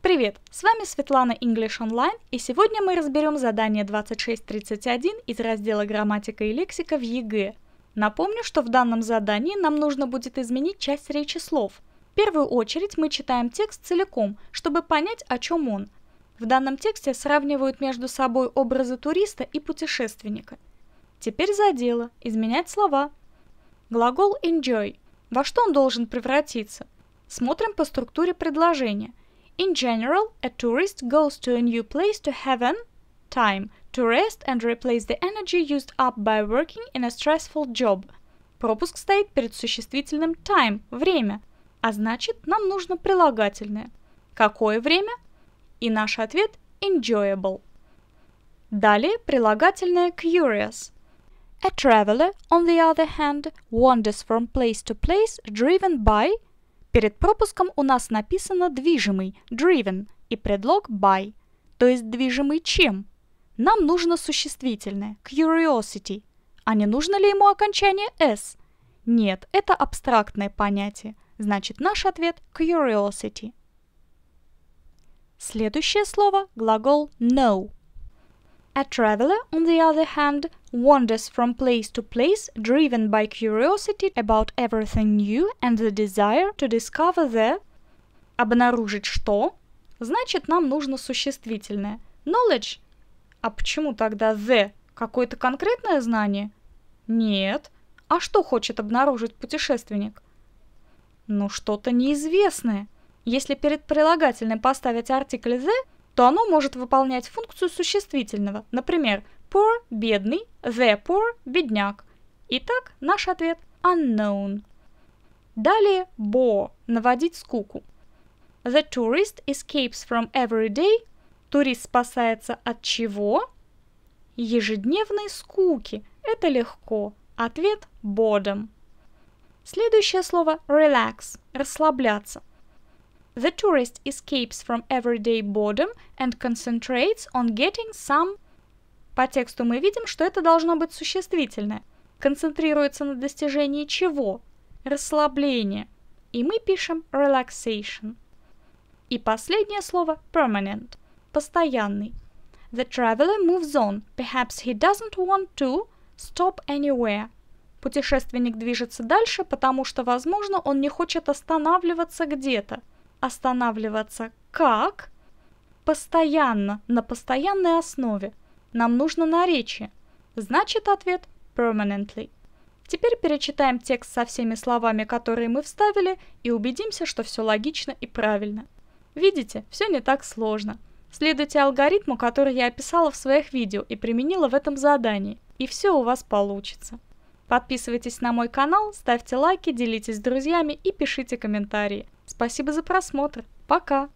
Привет! С вами Светлана English Online, и сегодня мы разберем задание 2631 из раздела «Грамматика и лексика» в ЕГЭ. Напомню, что в данном задании нам нужно будет изменить часть речи слов. В первую очередь мы читаем текст целиком, чтобы понять, о чем он. В данном тексте сравнивают между собой образы туриста и путешественника. Теперь за дело. Изменять слова. Глагол enjoy. Во что он должен превратиться? Смотрим по структуре предложения – In general, a tourist goes to a new place to have an time to rest and replace the energy used up by working in a stressful job. Пропуск стоит перед существительным time – время, а значит нам нужно прилагательное. Какое время? И наш ответ – enjoyable. Далее прилагательное curious. A traveler, on the other hand, wanders from place to place driven by – Перед пропуском у нас написано движимый, driven и предлог by, то есть движимый чем? Нам нужно существительное, curiosity. А не нужно ли ему окончание s? Нет, это абстрактное понятие. Значит, наш ответ curiosity. Следующее слово – глагол know. A traveler, on the other hand, wanders from place to place, driven by curiosity about everything new and the desire to discover the... Обнаружить что? Значит, нам нужно существительное. Knowledge? А почему тогда the? Какое-то конкретное знание? Нет. А что хочет обнаружить путешественник? Ну, что-то неизвестное. Если перед прилагательным поставить артикль the, то оно может выполнять функцию существительного, например, poor – бедный, the poor – бедняк. Итак, наш ответ – unknown. Далее bore – наводить скуку. The tourist escapes from every day. Турист спасается от чего? Ежедневной скуки. Это легко. Ответ – boredom. Следующее слово – relax – расслабляться. The tourist escapes from everyday boredom and concentrates on getting some... По тексту мы видим, что это должно быть существительное. Концентрируется на достижении чего? Расслабление. И мы пишем relaxation. И последнее слово permanent. Постоянный. The traveler moves on. Perhaps he doesn't want to stop anywhere. Путешественник движется дальше, потому что, возможно, он не хочет останавливаться где-то – останавливаться. Как? Постоянно, на постоянной основе. Нам нужно наречие. Значит, ответ permanently. Теперь перечитаем текст со всеми словами, которые мы вставили, и убедимся, что все логично и правильно. Видите, все не так сложно. Следуйте алгоритму, который я описала в своих видео и применила в этом задании, и все у вас получится. Подписывайтесь на мой канал, ставьте лайки, делитесь с друзьями и пишите комментарии. Спасибо за просмотр. Пока!